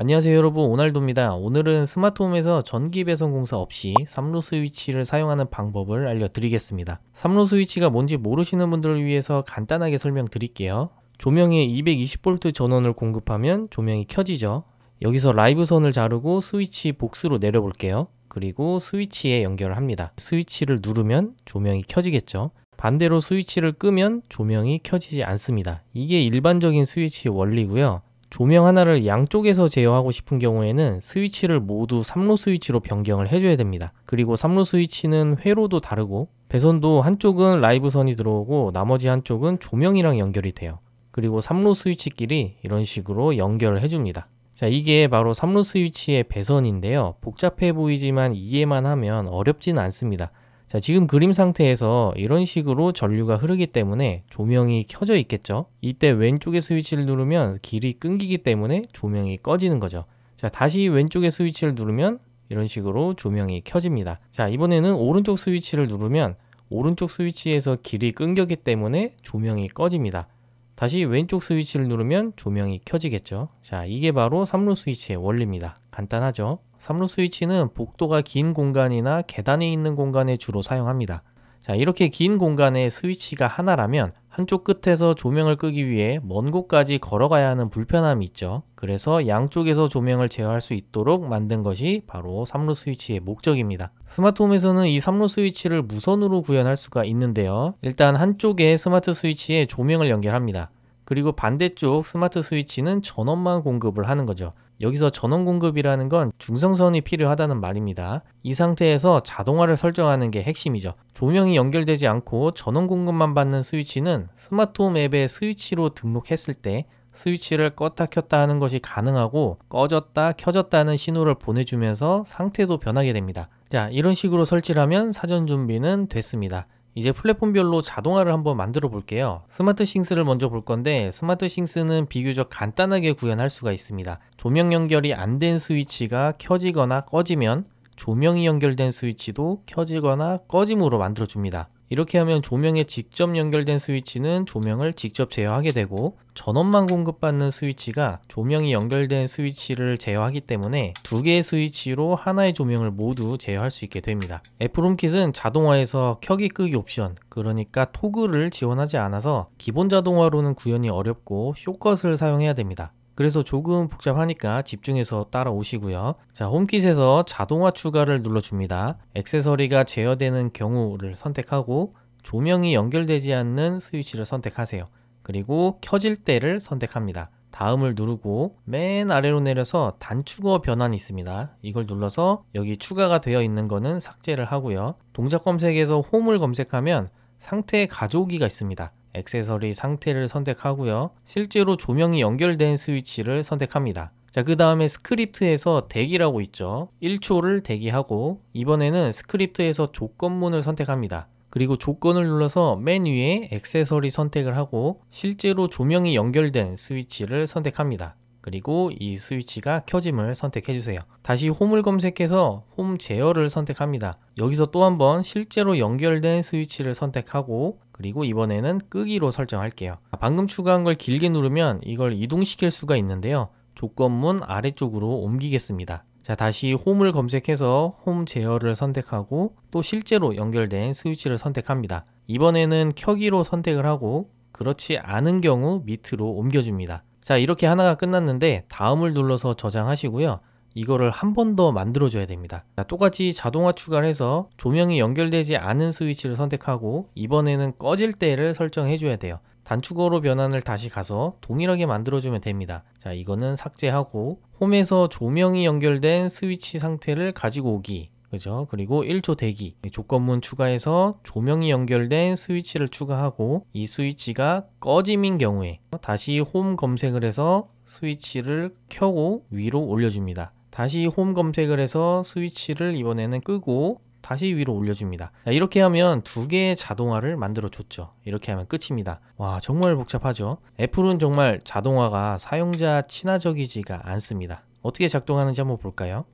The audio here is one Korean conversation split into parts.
안녕하세요 여러분 오날도입니다. 오늘은 스마트홈에서 전기 배송 공사 없이 3루 스위치를 사용하는 방법을 알려드리겠습니다. 3루 스위치가 뭔지 모르시는 분들을 위해서 간단하게 설명드릴게요. 조명에 220V 전원을 공급하면 조명이 켜지죠. 여기서 라이브 선을 자르고 스위치 복스로 내려볼게요. 그리고 스위치에 연결 합니다. 스위치를 누르면 조명이 켜지겠죠. 반대로 스위치를 끄면 조명이 켜지지 않습니다. 이게 일반적인 스위치 원리고요. 조명 하나를 양쪽에서 제어하고 싶은 경우에는 스위치를 모두 3로 스위치로 변경을 해줘야 됩니다. 그리고 3로 스위치는 회로도 다르고 배선도 한쪽은 라이브선이 들어오고 나머지 한쪽은 조명이랑 연결이 돼요. 그리고 3로 스위치끼리 이런 식으로 연결을 해줍니다. 자 이게 바로 3로 스위치의 배선인데요 복잡해 보이지만 이해만 하면 어렵진 않습니다 자, 지금 그림 상태에서 이런 식으로 전류가 흐르기 때문에 조명이 켜져 있겠죠. 이때 왼쪽의 스위치를 누르면 길이 끊기기 때문에 조명이 꺼지는 거죠. 자, 다시 왼쪽의 스위치를 누르면 이런 식으로 조명이 켜집니다. 자, 이번에는 오른쪽 스위치를 누르면 오른쪽 스위치에서 길이 끊겼기 때문에 조명이 꺼집니다. 다시 왼쪽 스위치를 누르면 조명이 켜지겠죠. 자, 이게 바로 3루 스위치의 원리입니다. 간단하죠? 3루 스위치는 복도가 긴 공간이나 계단이 있는 공간에 주로 사용합니다. 자, 이렇게 긴 공간에 스위치가 하나라면 한쪽 끝에서 조명을 끄기 위해 먼 곳까지 걸어가야 하는 불편함이 있죠. 그래서 양쪽에서 조명을 제어할 수 있도록 만든 것이 바로 3루 스위치의 목적입니다. 스마트홈에서는 이 3루 스위치를 무선으로 구현할 수가 있는데요. 일단 한쪽에 스마트 스위치에 조명을 연결합니다. 그리고 반대쪽 스마트 스위치는 전원만 공급을 하는 거죠. 여기서 전원 공급이라는 건 중성선이 필요하다는 말입니다. 이 상태에서 자동화를 설정하는 게 핵심이죠. 조명이 연결되지 않고 전원 공급만 받는 스위치는 스마트홈 앱의 스위치로 등록했을 때 스위치를 껐다 켰다 하는 것이 가능하고 꺼졌다 켜졌다는 신호를 보내주면서 상태도 변하게 됩니다. 자 이런 식으로 설치를 하면 사전 준비는 됐습니다. 이제 플랫폼별로 자동화를 한번 만들어 볼게요. 스마트 싱스를 먼저 볼 건데 스마트 싱스는 비교적 간단하게 구현할 수가 있습니다. 조명 연결이 안 된 스위치가 켜지거나 꺼지면 조명이 연결된 스위치도 켜지거나 꺼짐으로 만들어줍니다. 이렇게 하면 조명에 직접 연결된 스위치는 조명을 직접 제어하게 되고 전원만 공급받는 스위치가 조명이 연결된 스위치를 제어하기 때문에 두 개의 스위치로 하나의 조명을 모두 제어할 수 있게 됩니다. 애플홈킷은 자동화에서 켜기 끄기 옵션 그러니까 토글을 지원하지 않아서 기본 자동화로는 구현이 어렵고 쇼컷을 사용해야 됩니다. 그래서 조금 복잡하니까 집중해서 따라오시고요. 자, 홈킷에서 자동화 추가를 눌러줍니다. 액세서리가 제어되는 경우를 선택하고 조명이 연결되지 않는 스위치를 선택하세요. 그리고 켜질 때를 선택합니다. 다음을 누르고 맨 아래로 내려서 단축어 변환이 있습니다. 이걸 눌러서 여기 추가가 되어 있는 거는 삭제를 하고요. 동작 검색에서 홈을 검색하면 상태 가져오기가 있습니다. 액세서리 상태를 선택하고요. 실제로 조명이 연결된 스위치를 선택합니다. 자, 그 다음에 스크립트에서 대기라고 있죠. 1초를 대기하고 이번에는 스크립트에서 조건문을 선택합니다. 그리고 조건을 눌러서 맨 위에 액세서리 선택을 하고 실제로 조명이 연결된 스위치를 선택합니다. 그리고 이 스위치가 켜짐을 선택해 주세요 다시 홈을 검색해서 홈 제어를 선택합니다 여기서 또 한 번 실제로 연결된 스위치를 선택하고 그리고 이번에는 끄기로 설정할게요 아, 방금 추가한 걸 길게 누르면 이걸 이동시킬 수가 있는데요 조건문 아래쪽으로 옮기겠습니다 자 다시 홈을 검색해서 홈 제어를 선택하고 또 실제로 연결된 스위치를 선택합니다 이번에는 켜기로 선택을 하고 그렇지 않은 경우 밑으로 옮겨줍니다 자 이렇게 하나가 끝났는데 다음을 눌러서 저장하시고요 이거를 한 번 더 만들어 줘야 됩니다 자, 똑같이 자동화 추가를 해서 조명이 연결되지 않은 스위치를 선택하고 이번에는 꺼질 때를 설정해 줘야 돼요 단축어로 변환을 다시 가서 동일하게 만들어주면 됩니다. 자 이거는 삭제하고 홈에서 조명이 연결된 스위치 상태를 가지고 오기 그죠? 그리고 1초 대기 조건문 추가해서 조명이 연결된 스위치를 추가하고 이 스위치가 꺼짐인 경우에 다시 홈 검색을 해서 스위치를 켜고 위로 올려줍니다 다시 홈 검색을 해서 스위치를 이번에는 끄고 다시 위로 올려줍니다 이렇게 하면 두 개의 자동화를 만들어 줬죠 이렇게 하면 끝입니다 와 정말 복잡하죠 애플은 정말 자동화가 사용자 친화적이지가 않습니다 어떻게 작동하는지 한번 볼까요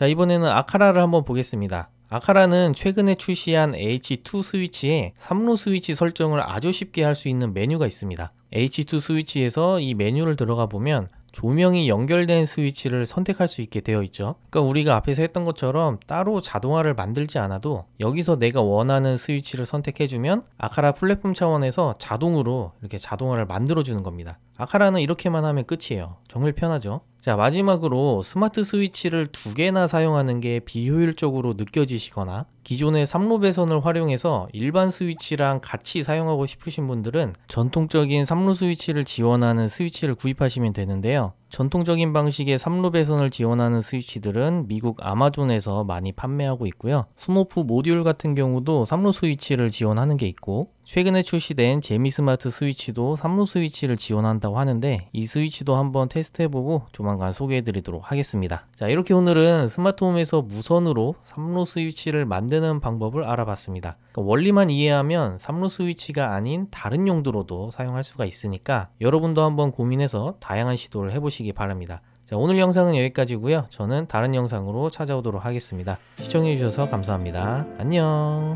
자 이번에는 아카라를 한번 보겠습니다. 아카라는 최근에 출시한 H2 스위치에 3로 스위치 설정을 아주 쉽게 할 수 있는 메뉴가 있습니다. H2 스위치에서 이 메뉴를 들어가 보면 조명이 연결된 스위치를 선택할 수 있게 되어 있죠 그러니까 우리가 앞에서 했던 것처럼 따로 자동화를 만들지 않아도 여기서 내가 원하는 스위치를 선택해주면 아카라 플랫폼 차원에서 자동으로 이렇게 자동화를 만들어 주는 겁니다 아카라는 이렇게만 하면 끝이에요. 정말 편하죠? 자 마지막으로 스마트 스위치를 두 개나 사용하는 게 비효율적으로 느껴지시거나 기존의 3로 배선을 활용해서 일반 스위치랑 같이 사용하고 싶으신 분들은 전통적인 3로 스위치를 지원하는 스위치를 구입하시면 되는데요. 전통적인 방식의 3루 배선을 지원하는 스위치들은 미국 아마존에서 많이 판매하고 있고요. 소노프 모듈 같은 경우도 3루 스위치를 지원하는 게 있고 최근에 출시된 제미스마트 스위치도 3루 스위치를 지원한다고 하는데 이 스위치도 한번 테스트해보고 조만간 소개해드리도록 하겠습니다. 자 이렇게 오늘은 스마트홈에서 무선으로 3루 스위치를 만드는 방법을 알아봤습니다. 그러니까 원리만 이해하면 3루 스위치가 아닌 다른 용도로도 사용할 수가 있으니까 여러분도 한번 고민해서 다양한 시도를 해보시기 해주시기 바랍니다. 자, 오늘 영상은 여기까지고요. 저는 다른 영상으로 찾아오도록 하겠습니다. 시청해주셔서 감사합니다. 안녕!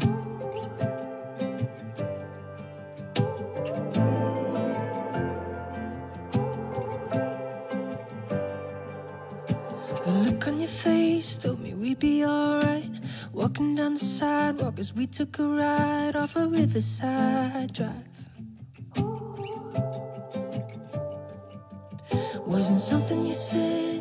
told me we'd be alright. Walking down the sidewalk as we took a ride off a riverside drive. Wasn't something you said